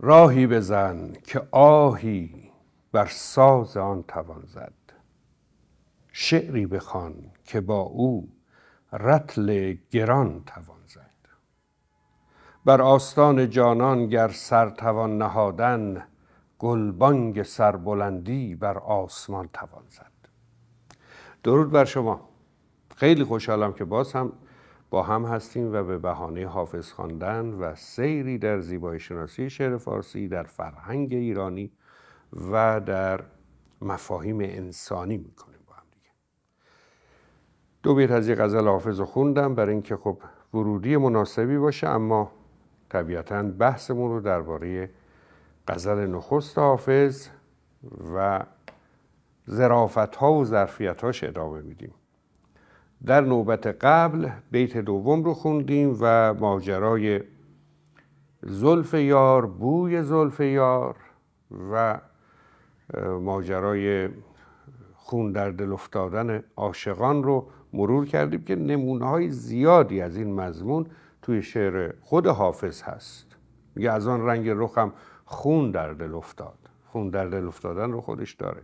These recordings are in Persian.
راهی بزن که آهی بر ساز آن توان زد شعری بخوان که با او رتل گران توان زد بر آستان جانان گر سر توان نهادن گلبانگ سربلندی بر آسمان توان زد درود بر شما خیلی خوشحالم که باز هم با هم هستیم و به بهانه حافظ خواندن و سیری در زیبایی شناسی شعر فارسی در فرهنگ ایرانی و در مفاهیم انسانی میکنیم با هم دیگه دو بیت از یک غزل حافظ رو خوندم برای اینکه خب ورودی مناسبی باشه اما طبیعتا بحثمون رو درباره غزل نخست حافظ و زرافت ها و ظرفیت هاش ادامه میدیم در نوبت قبل بیت دوم رو خوندیم و ماجرای زلف یار بوی زلف یار و ماجرای خون در دل افتادن عاشقان رو مرور کردیم که نمونه های زیادی از این مضمون توی شعر خود حافظ هست میگه از آن رنگ رخم خون در دل افتاد خون در دل افتادن رو خودش داره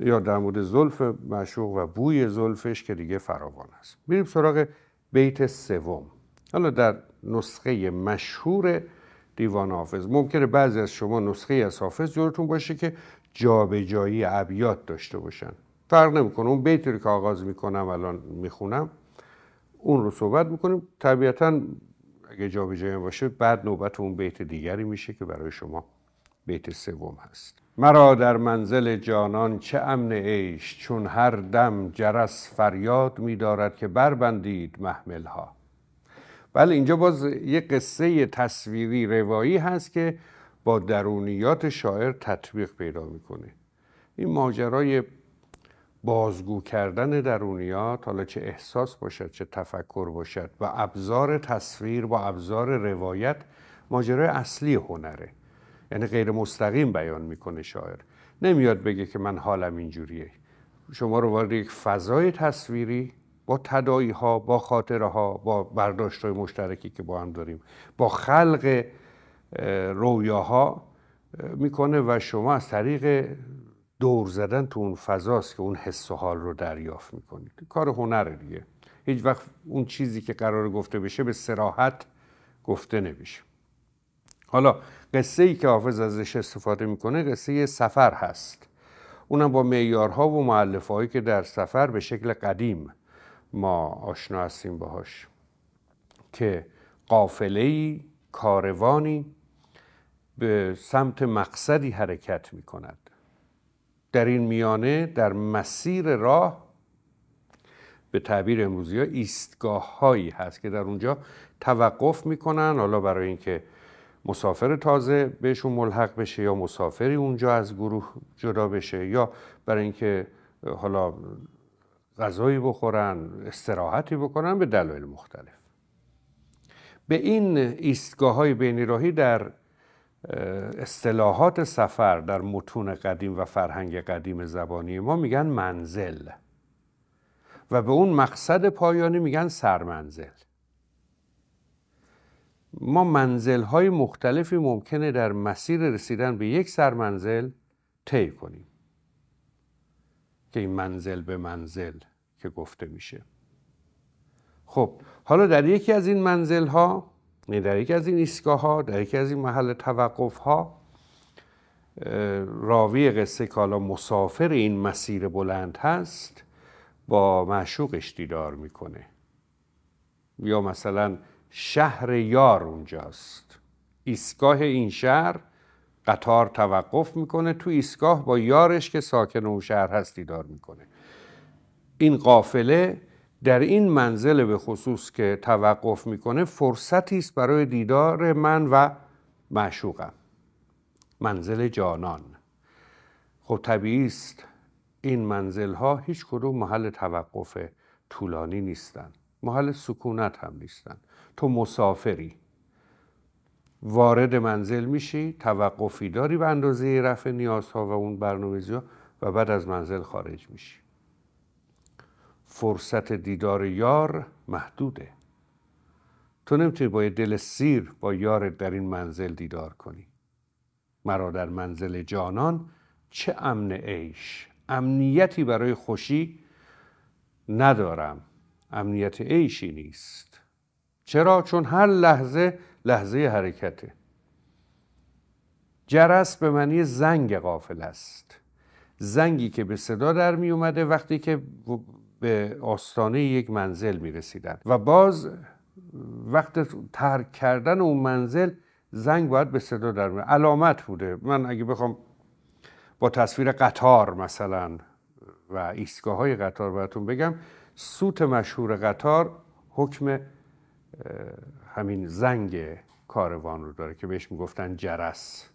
یا در مورد زلف معشوق و بوی زلفش که دیگه فراوان است میریم سراغ بیت سوم حالا در نسخه مشهور دیوان حافظ ممکنه بعضی از شما نسخه از حافظ یادتون باشه که جابجایی ابیات داشته باشن فرق نمیکنه اون بیتی رو که آغاز میکنم الان میخونم اون رو صحبت میکنیم طبیعتا اگه جابجایی باشه بعد نوبت اون بیت دیگری میشه که برای شما بیت سوم هست مرا در منزل جانان چه امن عیش چون هر دم جرس فریاد می دارد که بربندید محمل ها بله اینجا باز یه قصه تصویری روایی هست که با درونیات شاعر تطبیق پیدا میکنه این ماجرای بازگو کردن درونیات حالا چه احساس باشد چه تفکر باشد و ابزار تصویر با ابزار روایت ماجرای اصلی هنره یعنی غیر مستقیم بیان میکنه شاعر نمیاد بگه که من حالم اینجوریه شما رو وارد یک فضای تصویری با تدایی ها با خاطره ها با برداشت های مشترکی که با هم داریم با خلق رویاها میکنه و شما از طریق دور زدن تو اون فضاست که اون حس و حال رو دریافت میکنید کار هنره دیگه هیچ وقت اون چیزی که قرار گفته بشه به سراحت گفته نمیشه حالا قصه ای که حافظ ازش استفاده میکنه قصه سفر هست اونم با معیارها و معلفهایی که در سفر به شکل قدیم ما آشنا هستیم باهاش که قافله کاروانی به سمت مقصدی حرکت می کند در این میانه در مسیر راه به تعبیر امروزی ها ایستگاه هایی هست که در اونجا توقف میکنن حالا برای اینکه مسافر تازه بهشون ملحق بشه یا مسافری اونجا از گروه جدا بشه یا برای اینکه حالا غذایی بخورن استراحتی بکنن به دلایل مختلف به این ایستگاه های راهی در اصطلاحات سفر در متون قدیم و فرهنگ قدیم زبانی ما میگن منزل و به اون مقصد پایانی میگن سرمنزل ما منزل های مختلفی ممکنه در مسیر رسیدن به یک سرمنزل طی کنیم که این منزل به منزل که گفته میشه خب حالا در یکی از این منزل ها یعنی در یکی از این ایستگاه ها در یکی از این محل توقف ها راوی قصه که مسافر این مسیر بلند هست با معشوقش دیدار میکنه یا مثلا شهر یار اونجاست ایستگاه این شهر قطار توقف میکنه تو ایستگاه با یارش که ساکن اون شهر هست دیدار میکنه این قافله در این منزل به خصوص که توقف میکنه فرصتی است برای دیدار من و معشوقم منزل جانان خب طبیعی است این منزل ها هیچ کدوم محل توقف طولانی نیستند محل سکونت هم نیستن تو مسافری وارد منزل میشی توقفی داری به اندازه رفع نیازها و اون برنامه‌ریزی و بعد از منزل خارج میشی فرصت دیدار یار محدوده تو نمیتونی با دل سیر با یارت در این منزل دیدار کنی مرا در منزل جانان چه امن عیش امنیتی برای خوشی ندارم امنیت عیشی نیست چرا؟ چون هر لحظه لحظه حرکته جرس به معنی زنگ قافل است زنگی که به صدا در می اومده وقتی که به آستانه یک منزل می رسیدن و باز وقت ترک کردن اون منزل زنگ باید به صدا در می علامت بوده من اگه بخوام با تصویر قطار مثلا و ایستگاه های قطار براتون بگم سوت مشهور قطار حکم همین زنگ کاروان رو داره که بهش میگفتن جرس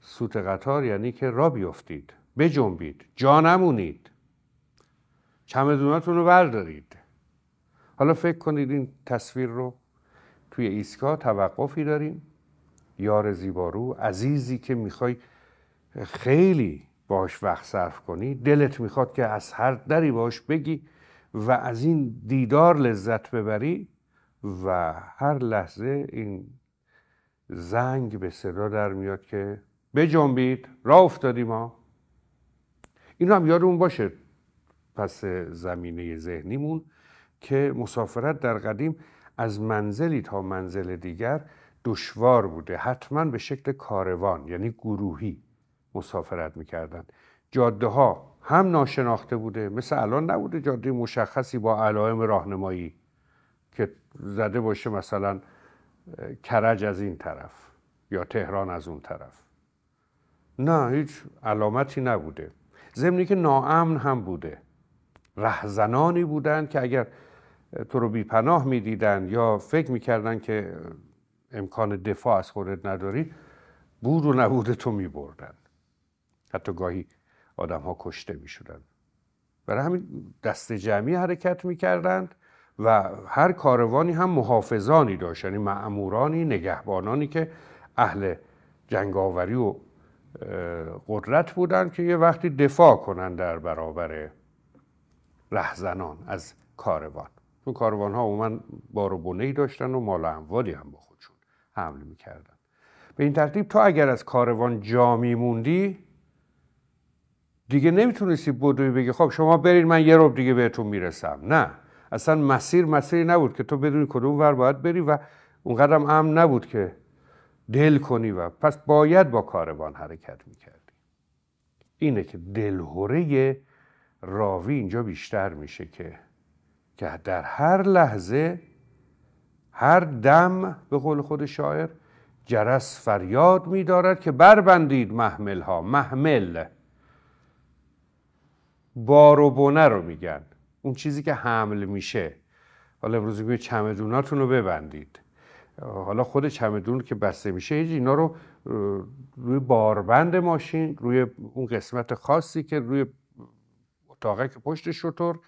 سوت قطار یعنی که را بیفتید بجنبید جا نمونید چمدوناتون رو بردارید حالا فکر کنید این تصویر رو توی ایسکا توقفی داریم یار زیبارو عزیزی که میخوای خیلی باش وقت صرف کنی دلت میخواد که از هر دری باش بگی و از این دیدار لذت ببری و هر لحظه این زنگ به صدا در میاد که بجنبید را افتادیم ما این هم یادمون باشه پس زمینه ذهنیمون که مسافرت در قدیم از منزلی تا منزل دیگر دشوار بوده حتما به شکل کاروان یعنی گروهی مسافرت میکردن جاده ها هم ناشناخته بوده مثل الان نبوده جاده مشخصی با علائم راهنمایی که زده باشه مثلا کرج از این طرف یا تهران از اون طرف نه هیچ علامتی نبوده زمینی که ناامن هم بوده رهزنانی بودند که اگر تو رو بیپناه میدیدن یا فکر میکردن که امکان دفاع از خودت نداری بود و نبوده تو میبردن حتی گاهی آدم ها کشته میشدن برای همین دست جمعی حرکت میکردند و هر کاروانی هم محافظانی داشت یعنی معمورانی نگهبانانی که اهل جنگاوری و قدرت بودند که یه وقتی دفاع کنن در برابر رهزنان از کاروان اون کاروان ها بار و ای داشتن و مال اموالی هم با خودشون حمل میکردن به این ترتیب تو اگر از کاروان جا موندی دیگه نمیتونستی بدوی بگی خب شما برید من یه رب دیگه بهتون میرسم نه اصلا مسیر مسیری نبود که تو بدونی کدوم ور باید بری و اونقدر امن نبود که دل کنی و پس باید با کاروان حرکت میکردی اینه که دلهوره راوی اینجا بیشتر میشه که که در هر لحظه هر دم به قول خود شاعر جرس فریاد میدارد که بربندید محمل ها محمل بار و بونه رو میگن اون چیزی که حمل میشه حالا امروز میگه چمدوناتون رو ببندید حالا خود چمدون که بسته میشه هیچ اینا رو روی باربند ماشین روی اون قسمت خاصی که روی اتاقه که پشت شطور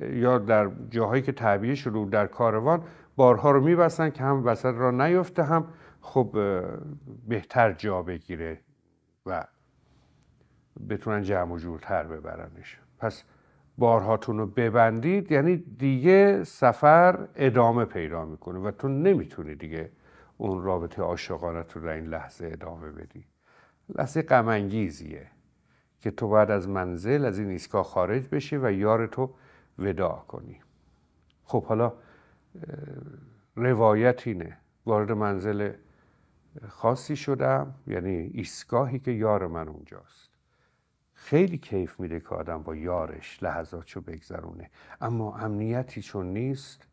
یا در جاهایی که تعبیه شده در کاروان بارها رو میبستن که هم وسط را نیفته هم خب بهتر جا بگیره و بتونن جمع و جورتر ببرنش پس بارهاتون رو ببندید یعنی دیگه سفر ادامه پیدا میکنه و تو نمیتونی دیگه اون رابطه عاشقانت رو در این لحظه ادامه بدی لحظه قمنگیزیه که تو بعد از منزل از این ایستگاه خارج بشی و یار تو وداع کنی خب حالا روایت اینه وارد منزل خاصی شدم یعنی ایستگاهی که یار من اونجاست خیلی کیف میده که آدم با یارش لحظاتشو بگذرونه اما امنیتی چون نیست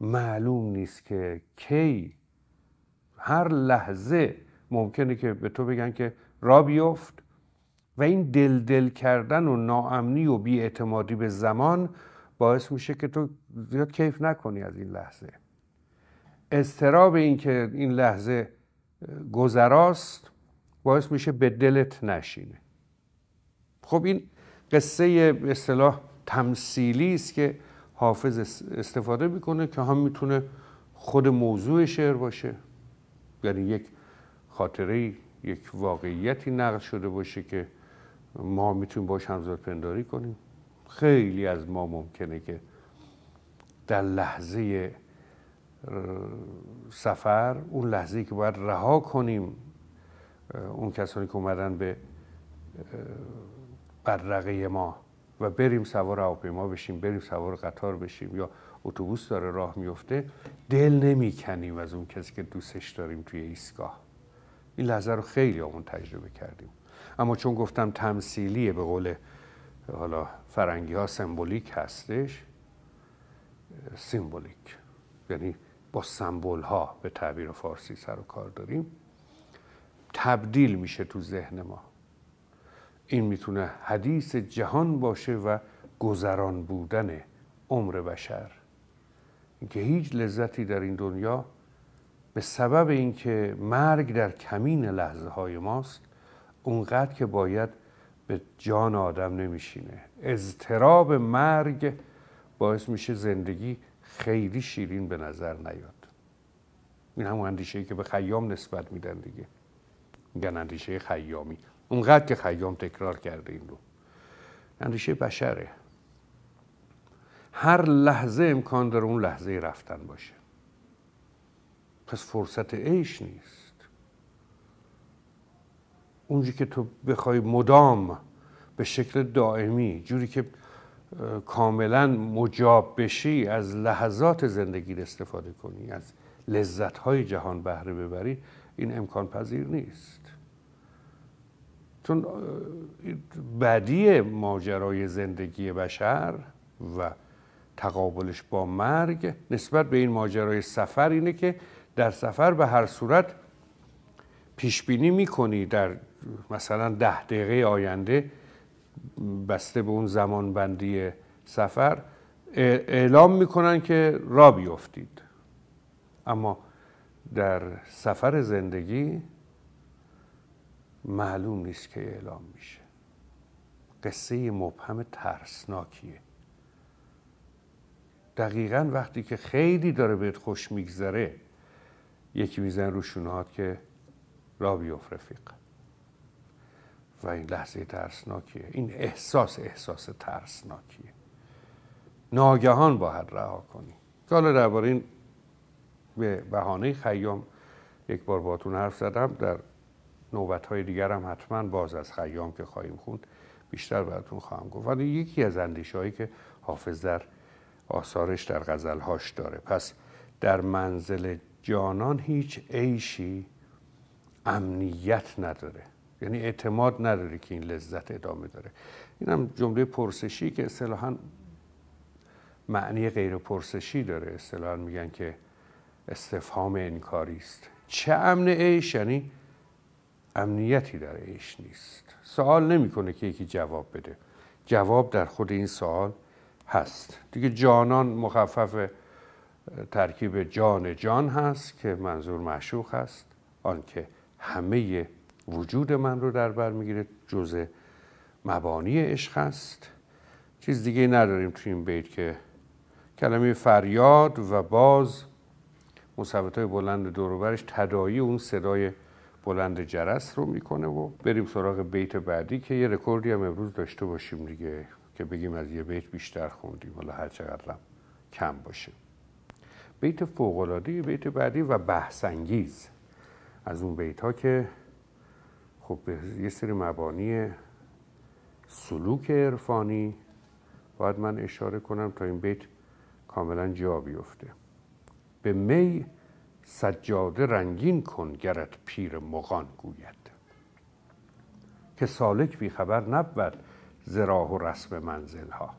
معلوم نیست که کی هر لحظه ممکنه که به تو بگن که را بیفت و این دل دل کردن و ناامنی و بیاعتمادی به زمان باعث میشه که تو زیاد کیف نکنی از این لحظه استراب این که این لحظه گذراست باعث میشه به دلت نشینه خب این قصه به اصطلاح تمثیلی است که حافظ استفاده میکنه که هم میتونه خود موضوع شعر باشه یعنی یک خاطره یک واقعیتی نقل شده باشه که ما میتونیم باش همزاد پنداری کنیم خیلی از ما ممکنه که در لحظه سفر اون لحظه که باید رها کنیم اون کسانی که اومدن به قدرقه ما و بریم سوار هواپیما بشیم بریم سوار قطار بشیم یا اتوبوس داره راه میفته دل نمیکنیم از اون کسی که دوستش داریم توی ایستگاه این لحظه رو خیلی اون تجربه کردیم اما چون گفتم تمثیلیه به قول حالا فرنگی ها سمبولیک هستش سمبولیک، یعنی با سمبول ها به تعبیر فارسی سر و کار داریم تبدیل میشه تو ذهن ما این میتونه حدیث جهان باشه و گذران بودن عمر بشر اینکه هیچ لذتی در این دنیا به سبب اینکه مرگ در کمین لحظه های ماست اونقدر که باید به جان آدم نمیشینه اضطراب مرگ باعث میشه زندگی خیلی شیرین به نظر نیاد این همون اندیشه ای که به خیام نسبت میدن دیگه میگن اندیشه خیامی اونقدر که خیام تکرار کرده این رو اندیشه بشره هر لحظه امکان داره اون لحظه رفتن باشه پس فرصت عیش نیست اونجی که تو بخوای مدام به شکل دائمی جوری که کاملا مجاب بشی از لحظات زندگی استفاده کنی از لذت های جهان بهره ببری این امکان پذیر نیست چون بدی ماجرای زندگی بشر و تقابلش با مرگ نسبت به این ماجرای سفر اینه که در سفر به هر صورت پیش بینی میکنی در مثلا ده دقیقه آینده بسته به اون زمان بندی سفر اعلام میکنن که را بیفتید اما در سفر زندگی معلوم نیست که اعلام میشه قصه مبهم ترسناکیه دقیقا وقتی که خیلی داره بهت خوش میگذره یکی میزن رو شونهات که را بیوف رفیق و این لحظه ترسناکیه این احساس احساس ترسناکیه ناگهان باید رها کنی که حالا درباره این به بهانه خیام یک بار باتون حرف زدم در نوبت های دیگر هم حتما باز از خیام که خواهیم خوند بیشتر براتون خواهم گفت ولی یکی از اندیشه هایی که حافظ در آثارش در هاش داره پس در منزل جانان هیچ عیشی امنیت نداره یعنی اعتماد نداره که این لذت ادامه داره این هم جمله پرسشی که اصطلاحا معنی غیر پرسشی داره اصطلاحا میگن که استفهام انکاری است چه امن عیش یعنی امنیتی در عشق نیست سوال نمیکنه که یکی جواب بده جواب در خود این سوال هست دیگه جانان مخفف ترکیب جان جان هست که منظور معشوق هست آنکه همه وجود من رو در بر میگیره جزء مبانی عشق هست چیز دیگه نداریم توی این بیت که کلمه فریاد و باز مصابت های بلند دوروبرش تدایی اون صدای بلند جرس رو میکنه و بریم سراغ بیت بعدی که یه رکوردی هم امروز داشته باشیم دیگه که بگیم از یه بیت بیشتر خوندیم حالا هر هم کم باشه بیت فوقلادی، بیت بعدی و بحثنگیز از اون بیت ها که خب یه سری مبانی سلوک عرفانی باید من اشاره کنم تا این بیت کاملا جا بیفته به می سجاده رنگین کن گرت پیر مغان گوید که سالک بیخبر نبود زراح و رسم منزل ها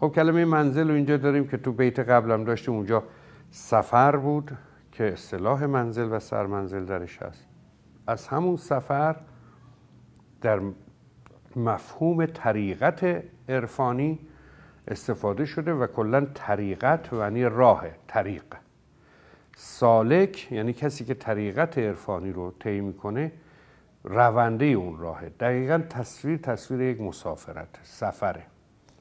خب کلمه منزل رو اینجا داریم که تو بیت قبلم داشتیم اونجا سفر بود که اصطلاح منزل و سرمنزل درش هست از همون سفر در مفهوم طریقت عرفانی استفاده شده و کلا طریقت یعنی راه طریق سالک یعنی کسی که طریقت عرفانی رو طی میکنه رونده اون راهه دقیقا تصویر تصویر یک مسافرت سفره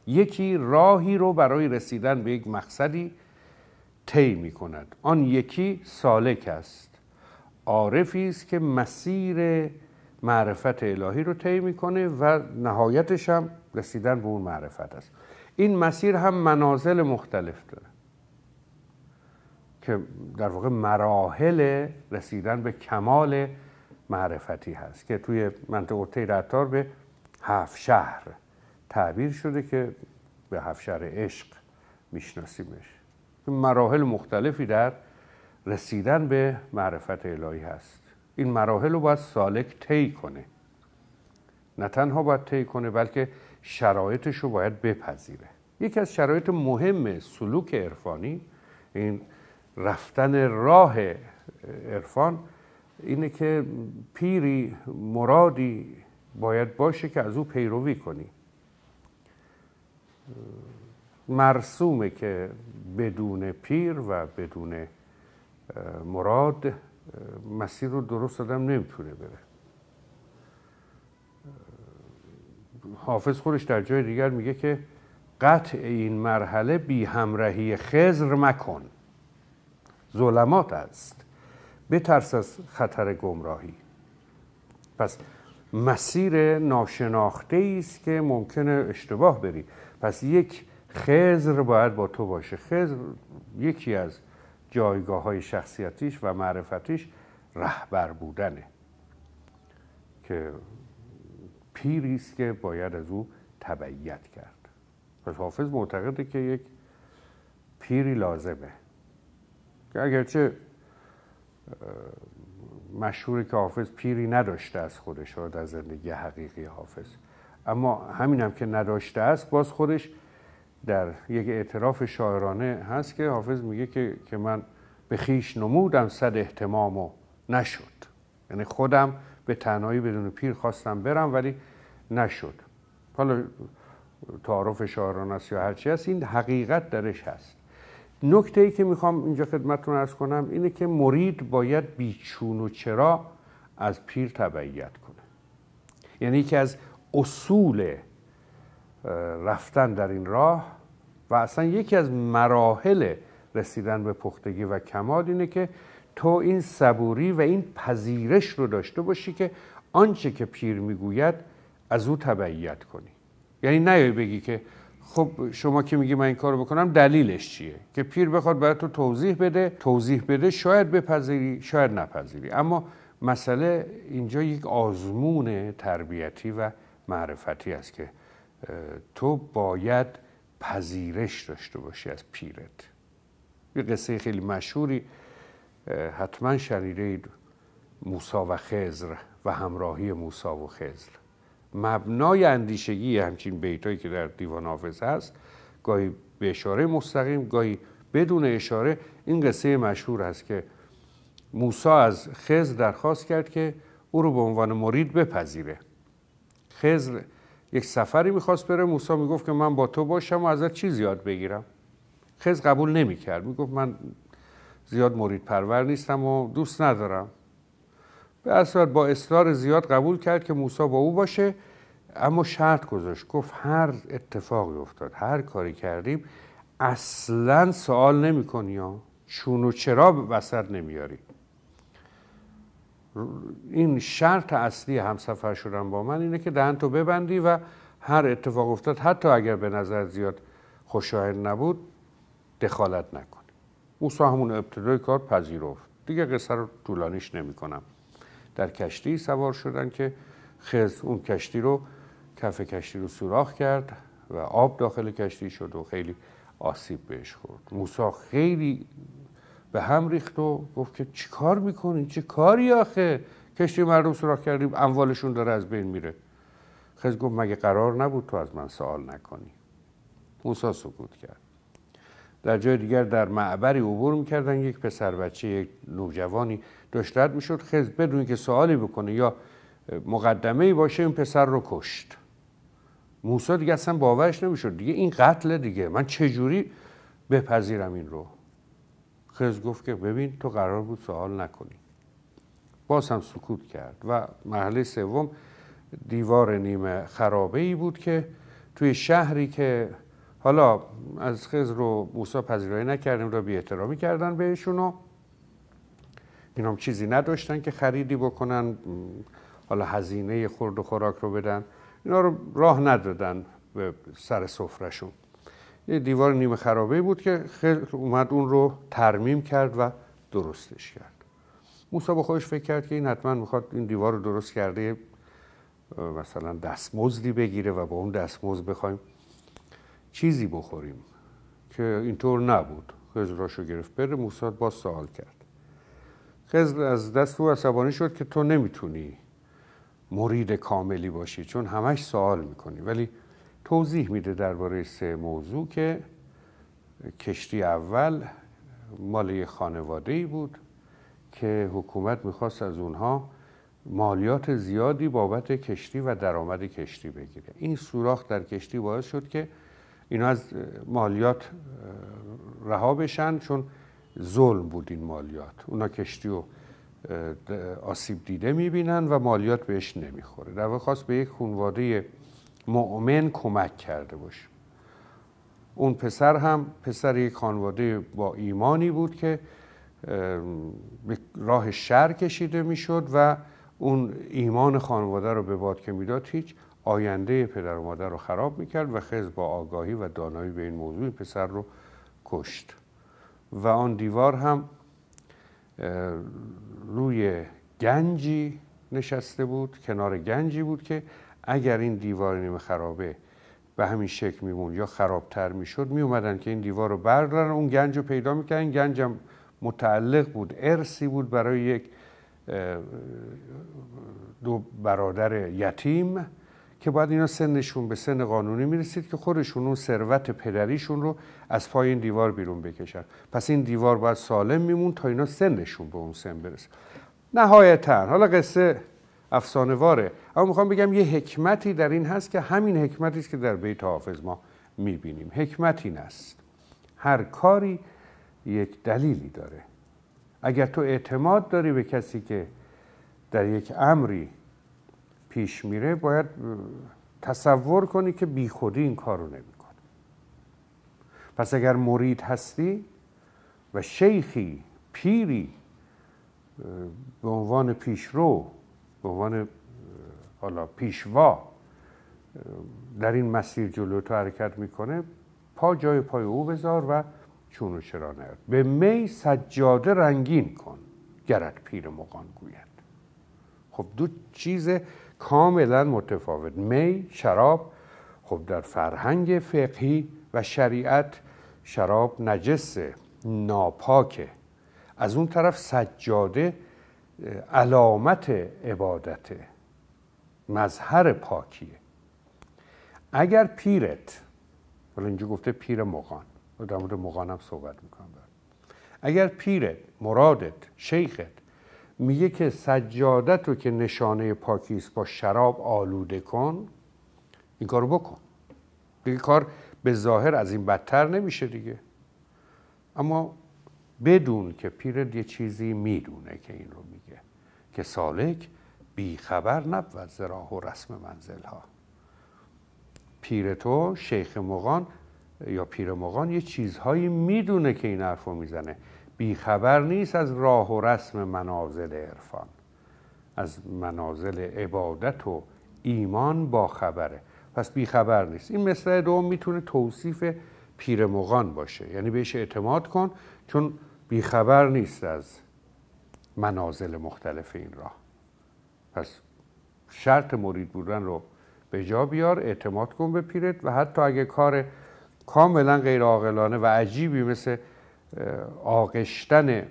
یکی راهی رو برای رسیدن به یک مقصدی طی میکند آن یکی سالک است عارفی است که مسیر معرفت الهی رو طی میکنه و نهایتش هم رسیدن به اون معرفت است این مسیر هم منازل مختلف داره که در واقع مراحل رسیدن به کمال معرفتی هست که توی منطقه تیر به هفت شهر تعبیر شده که به هفت شهر عشق میشناسیمش مراحل مختلفی در رسیدن به معرفت الهی هست این مراحل رو باید سالک طی کنه نه تنها باید طی کنه بلکه شرایطش رو باید بپذیره یکی از شرایط مهم سلوک عرفانی این رفتن راه عرفان اینه که پیری مرادی باید باشه که از او پیروی کنی مرسومه که بدون پیر و بدون مراد مسیر رو درست آدم نمیتونه بره حافظ خودش در جای دیگر میگه که قطع این مرحله بی همراهی خزر مکن ظلمات است بترس از خطر گمراهی پس مسیر ناشناخته ای است که ممکنه اشتباه بری پس یک خزر باید با تو باشه خزر یکی از جایگاه های شخصیتیش و معرفتیش رهبر بودنه که پیری است که باید از او تبعیت کرد پس حافظ معتقده که یک پیری لازمه که اگرچه مشهوره که حافظ پیری نداشته از خودش را در زندگی حقیقی حافظ اما همینم هم که نداشته است باز خودش در یک اعتراف شاعرانه هست که حافظ میگه که, که من به خیش نمودم صد احتمام و نشد یعنی خودم به تنهایی بدون پیر خواستم برم ولی نشد حالا تعارف شاعرانه است یا هرچی هست این حقیقت درش هست نکته ای که میخوام اینجا خدمتتون ارز کنم اینه که مرید باید بیچون و چرا از پیر تبعیت کنه یعنی یکی از اصول رفتن در این راه و اصلا یکی از مراحل رسیدن به پختگی و کمال اینه که تو این صبوری و این پذیرش رو داشته باشی که آنچه که پیر میگوید از او تبعیت کنی یعنی نیای بگی که خب شما که میگی من این کارو بکنم دلیلش چیه که پیر بخواد برای تو توضیح بده توضیح بده شاید بپذیری شاید نپذیری اما مسئله اینجا یک آزمون تربیتی و معرفتی است که تو باید پذیرش داشته باشی از پیرت یه قصه خیلی مشهوری حتما شنیده اید موسا و خزر و همراهی موسا و خزر مبنای اندیشگی همچین بیتایی که در دیوان حافظ هست گاهی به اشاره مستقیم گاهی بدون اشاره این قصه مشهور است که موسی از خزر درخواست کرد که او رو به عنوان مرید بپذیره خزر یک سفری میخواست بره موسی میگفت که من با تو باشم و ازت چیز یاد بگیرم خز قبول نمیکرد میگفت من زیاد مرید پرور نیستم و دوست ندارم به اصلا با اصرار زیاد قبول کرد که موسا با او باشه اما شرط گذاشت گفت هر اتفاقی افتاد هر کاری کردیم اصلا سوال نمی کنی ها چون و چرا وسط نمیاری این شرط اصلی همسفر شدن با من اینه که دهن تو ببندی و هر اتفاق افتاد حتی اگر به نظر زیاد خوشایند نبود دخالت نکنی موسا همون ابتدای کار پذیرفت دیگه قصه رو طولانیش نمی کنم در کشتی سوار شدن که خز اون کشتی رو کف کشتی رو سوراخ کرد و آب داخل کشتی شد و خیلی آسیب بهش خورد موسا خیلی به هم ریخت و گفت که چی کار میکنی؟ چه کاری آخه کشتی مردم سوراخ کردیم اموالشون داره از بین میره خز گفت مگه قرار نبود تو از من سوال نکنی موسا سکوت کرد در جای دیگر در معبری عبور میکردن یک پسر بچه یک نوجوانی داشت میشد خز بدون که سوالی بکنه یا مقدمه ای باشه این پسر رو کشت موسا دیگه اصلا باورش نمیشد دیگه این قتل دیگه من چجوری بپذیرم این رو خز گفت که ببین تو قرار بود سوال نکنی باز هم سکوت کرد و مرحله سوم دیوار نیمه خرابه ای بود که توی شهری که حالا از خیز رو موسی پذیرایی نکردیم رو بی احترامی کردن بهشون و هم چیزی نداشتن که خریدی بکنن حالا هزینه خورد و خوراک رو بدن اینا رو راه ندادن به سر سفرشون یه دیوار نیمه خرابه بود که خیلی اومد اون رو ترمیم کرد و درستش کرد موسا با خودش فکر کرد که این حتما میخواد این دیوار رو درست کرده مثلا دستمزدی بگیره و با اون دستمزد بخوایم چیزی بخوریم که اینطور نبود خضر راشو گرفت بره موساد با سوال کرد خزر از دست او عصبانی شد که تو نمیتونی مرید کاملی باشی چون همش سوال میکنی ولی توضیح میده درباره سه موضوع که کشتی اول مال یه خانواده ای بود که حکومت میخواست از اونها مالیات زیادی بابت کشتی و درآمد کشتی بگیره این سوراخ در کشتی باعث شد که اینا از مالیات رها بشن چون ظلم بود این مالیات اونا کشتی و آسیب دیده میبینن و مالیات بهش نمیخوره در واقع خواست به یک خونواده مؤمن کمک کرده باشه اون پسر هم پسر یک خانواده با ایمانی بود که به راه شر کشیده میشد و اون ایمان خانواده رو به باد که میداد هیچ آینده پدر و مادر رو خراب میکرد و خز با آگاهی و دانایی به این موضوع این پسر رو کشت و آن دیوار هم روی گنجی نشسته بود کنار گنجی بود که اگر این دیوار نیمه خرابه به همین شکل میمون یا خرابتر میشد میومدن که این دیوار رو بردارن اون گنج رو پیدا میکردن گنجم متعلق بود ارسی بود برای یک دو برادر یتیم که باید اینا سنشون به سن قانونی میرسید که خودشون اون ثروت پدریشون رو از پای این دیوار بیرون بکشن پس این دیوار باید سالم میمون تا اینا سنشون به اون سن برسه نهایتا حالا قصه افسانه واره اما میخوام بگم یه حکمتی در این هست که همین حکمتی است که در بیت حافظ ما میبینیم حکمت این است هر کاری یک دلیلی داره اگر تو اعتماد داری به کسی که در یک امری پیش میره باید تصور کنی که بیخودی این کار کارو نمیکنه پس اگر مرید هستی و شیخی پیری به عنوان پیشرو به عنوان حالا پیشوا در این مسیر جلو تو حرکت میکنه پا جای پای او بذار و چون و چرا نیاد به می سجاده رنگین کن گرد پیر مقان گوید خب دو چیز کاملا متفاوت می شراب خب در فرهنگ فقهی و شریعت شراب نجسه ناپاکه از اون طرف سجاده علامت عبادته مظهر پاکیه اگر پیرت حالا اینجا گفته پیر مقان در مورد مقانم صحبت میکنم اگر پیرت مرادت شیخت میگه که سجادت رو که نشانه است با شراب آلوده کن این کارو بکن دیگه کار به ظاهر از این بدتر نمیشه دیگه اما بدون که پیرت یه چیزی میدونه که این رو میگه که سالک بیخبر نبود زراح و رسم منزل ها پیر تو شیخ مغان یا پیر مغان یه چیزهایی میدونه که این حرف رو میزنه بیخبر نیست از راه و رسم منازل عرفان از منازل عبادت و ایمان با خبره پس بیخبر نیست این مثل دوم میتونه توصیف پیر مغان باشه یعنی بهش اعتماد کن چون بیخبر نیست از منازل مختلف این راه پس شرط مرید بودن رو به جا بیار اعتماد کن به پیرت و حتی اگه کار کاملا غیر و عجیبی مثل آغشتن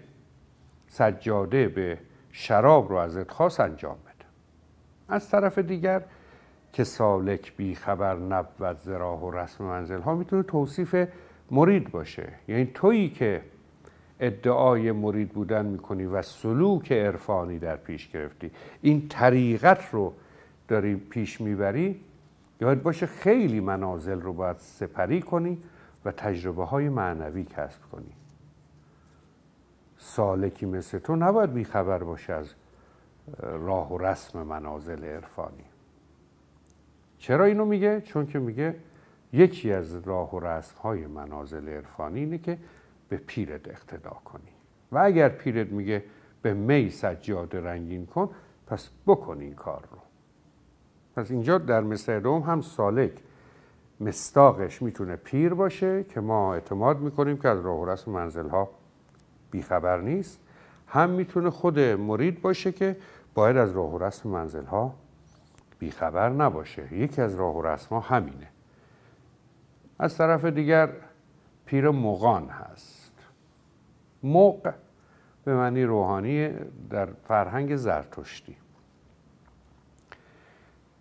سجاده به شراب رو از خاص انجام بده از طرف دیگر که سالک خبر نبود زراح و رسم منزل ها میتونه توصیف مرید باشه یعنی تویی که ادعای مرید بودن میکنی و سلوک عرفانی در پیش گرفتی این طریقت رو داری پیش میبری یاد باشه خیلی منازل رو باید سپری کنی و تجربه های معنوی کسب کنی سالکی مثل تو نباید بیخبر باشه از راه و رسم منازل عرفانی چرا اینو میگه؟ چون که میگه یکی از راه و رسم های منازل عرفانی اینه که به پیرت اقتدا کنی و اگر پیرت میگه به می سجاده رنگین کن پس بکن این کار رو پس اینجا در مثل دوم هم سالک مستاقش میتونه پیر باشه که ما اعتماد میکنیم که از راه و رسم منزل ها بیخبر نیست هم میتونه خود مرید باشه که باید از راه و رسم منزل ها بیخبر نباشه یکی از راه و رسم ها همینه از طرف دیگر پیر مغان هست مق به معنی روحانی در فرهنگ زرتشتی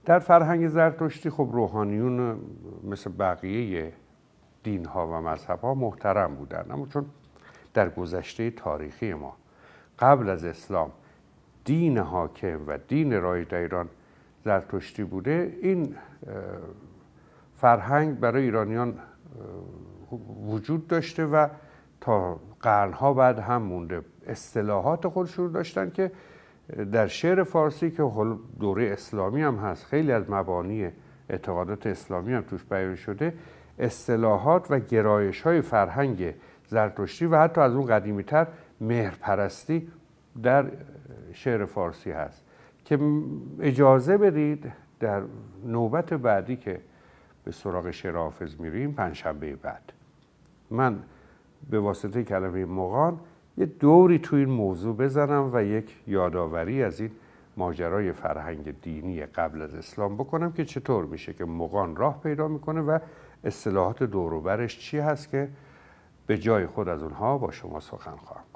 در فرهنگ زرتشتی خب روحانیون مثل بقیه دین ها و مذهب ها محترم بودن اما چون در گذشته تاریخی ما قبل از اسلام دین حاکم و دین رای در ایران زرتشتی بوده این فرهنگ برای ایرانیان وجود داشته و تا قرنها بعد هم مونده اصطلاحات خودشون رو داشتن که در شعر فارسی که دوره اسلامی هم هست خیلی از مبانی اعتقادات اسلامی هم توش بیان شده اصطلاحات و گرایش های فرهنگ زرتشتی و حتی از اون قدیمیتر مهرپرستی در شعر فارسی هست که اجازه بدید در نوبت بعدی که به سراغ شعر حافظ میریم پنجشنبه بعد من به واسطه کلمه مغان یه دوری تو این موضوع بزنم و یک یادآوری از این ماجرای فرهنگ دینی قبل از اسلام بکنم که چطور میشه که مغان راه پیدا میکنه و اصطلاحات دوروبرش چی هست که به جای خود از اونها با شما سخن خواهم